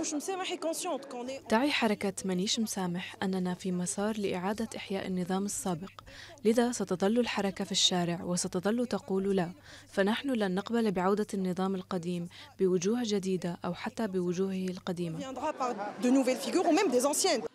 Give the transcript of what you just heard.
مش مسامح تعي حركة منيش مسامح أننا في مسار لإعادة إحياء النظام السابق لذا ستظل الحركة في الشارع وستظل تقول لا فنحن لن نقبل بعودة النظام القديم بوجوه جديدة أو حتى بوجوهه القديمة